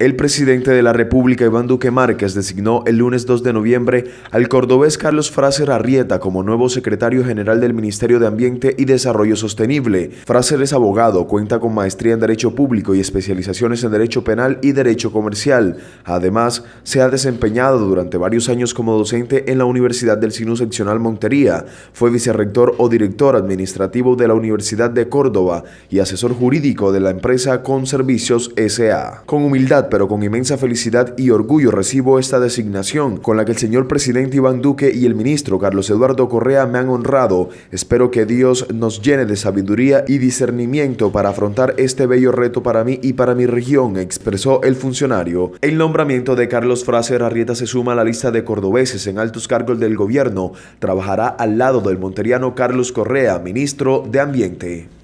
El presidente de la República, Iván Duque Márquez, designó el lunes 2 de noviembre al cordobés Carlos Fraser Arrieta como nuevo secretario general del Ministerio de Ambiente y Desarrollo Sostenible. Fraser es abogado, cuenta con maestría en Derecho Público y especializaciones en Derecho Penal y Derecho Comercial. Además, se ha desempeñado durante varios años como docente en la Universidad del Sino Seccional Montería. Fue vicerrector o director administrativo de la Universidad de Córdoba y asesor jurídico de la empresa Con Servicios SA. Con humildad, pero con inmensa felicidad y orgullo recibo esta designación con la que el señor presidente Iván Duque y el ministro Carlos Eduardo Correa me han honrado. Espero que Dios nos llene de sabiduría y discernimiento para afrontar este bello reto para mí y para mi región, expresó el funcionario. El nombramiento de Carlos Fraser Arrieta se suma a la lista de cordobeses en altos cargos del gobierno. Trabajará al lado del monteriano Carlos Correa, ministro de Ambiente.